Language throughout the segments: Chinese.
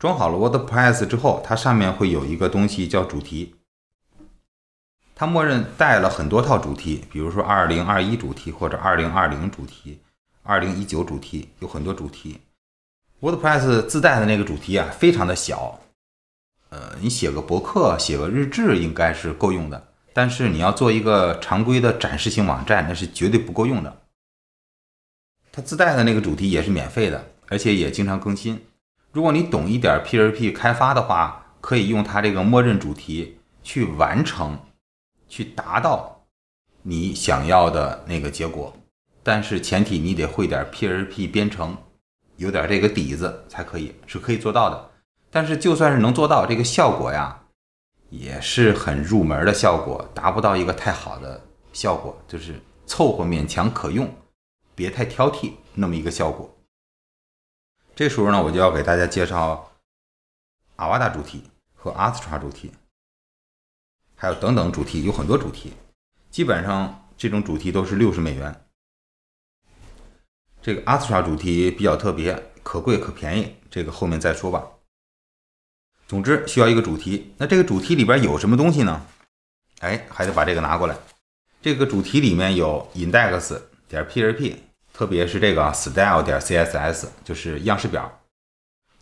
装好了 WordPress 之后，它上面会有一个东西叫主题，它默认带了很多套主题，比如说2021主题或者2020主题、2019主题，有很多主题。WordPress 自带的那个主题啊，非常的小，呃，你写个博客、写个日志应该是够用的。但是你要做一个常规的展示性网站，那是绝对不够用的。它自带的那个主题也是免费的，而且也经常更新。如果你懂一点 PHP 开发的话，可以用它这个默认主题去完成，去达到你想要的那个结果。但是前提你得会点 PHP 编程，有点这个底子才可以，是可以做到的。但是就算是能做到这个效果呀，也是很入门的效果，达不到一个太好的效果，就是凑合勉强可用，别太挑剔那么一个效果。这时候呢，我就要给大家介绍阿瓦达主题和阿斯查主题，还有等等主题，有很多主题，基本上这种主题都是六十美元。这个阿斯查主题比较特别，可贵可便宜，这个后面再说吧。总之需要一个主题，那这个主题里边有什么东西呢？哎，还得把这个拿过来。这个主题里面有 index 点 p r p。特别是这个 style 点 css 就是样式表，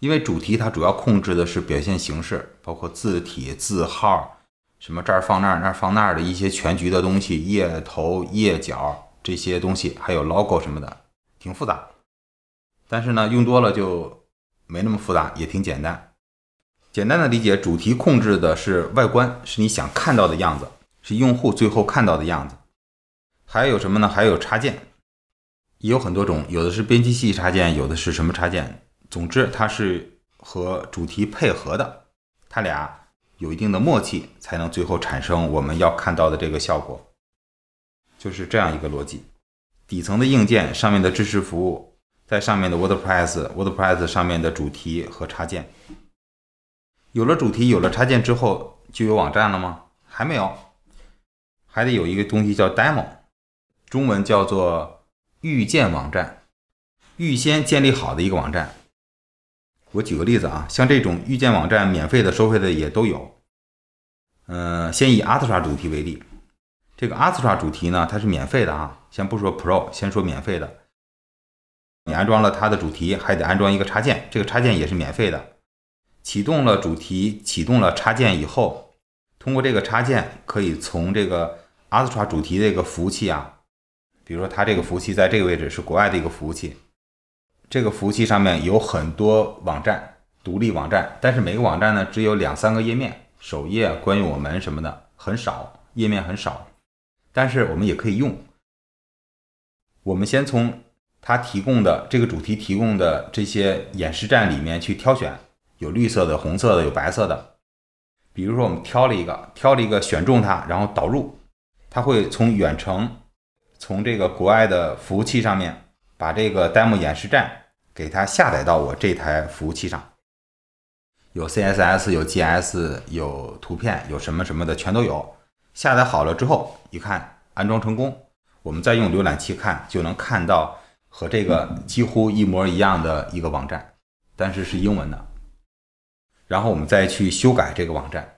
因为主题它主要控制的是表现形式，包括字体、字号，什么这儿放那儿、那儿放那儿的一些全局的东西，页头、页脚这些东西，还有 logo 什么的，挺复杂。但是呢，用多了就没那么复杂，也挺简单。简单的理解，主题控制的是外观，是你想看到的样子，是用户最后看到的样子。还有什么呢？还有插件。也有很多种，有的是编辑器插件，有的是什么插件。总之，它是和主题配合的，它俩有一定的默契，才能最后产生我们要看到的这个效果。就是这样一个逻辑：底层的硬件，上面的支持服务，在上面的 WordPress，WordPress 上面的主题和插件。有了主题，有了插件之后，就有网站了吗？还没有，还得有一个东西叫 Demo，中文叫做。预建网站，预先建立好的一个网站。我举个例子啊，像这种预建网站，免费的、收费的也都有。嗯，先以阿特耍主题为例，这个阿特耍主题呢，它是免费的啊。先不说 Pro，先说免费的。你安装了它的主题，还得安装一个插件，这个插件也是免费的。启动了主题，启动了插件以后，通过这个插件，可以从这个阿特耍主题这个服务器啊。比如说，它这个服务器在这个位置是国外的一个服务器，这个服务器上面有很多网站，独立网站，但是每个网站呢只有两三个页面，首页、关于我们什么的很少，页面很少。但是我们也可以用，我们先从它提供的这个主题提供的这些演示站里面去挑选，有绿色的、红色的、有白色的。比如说，我们挑了一个，挑了一个，选中它，然后导入，它会从远程。从这个国外的服务器上面，把这个 demo 演示站给它下载到我这台服务器上，有 CSS，有 g s 有图片，有什么什么的全都有。下载好了之后，一看安装成功，我们再用浏览器看就能看到和这个几乎一模一样的一个网站，但是是英文的。然后我们再去修改这个网站。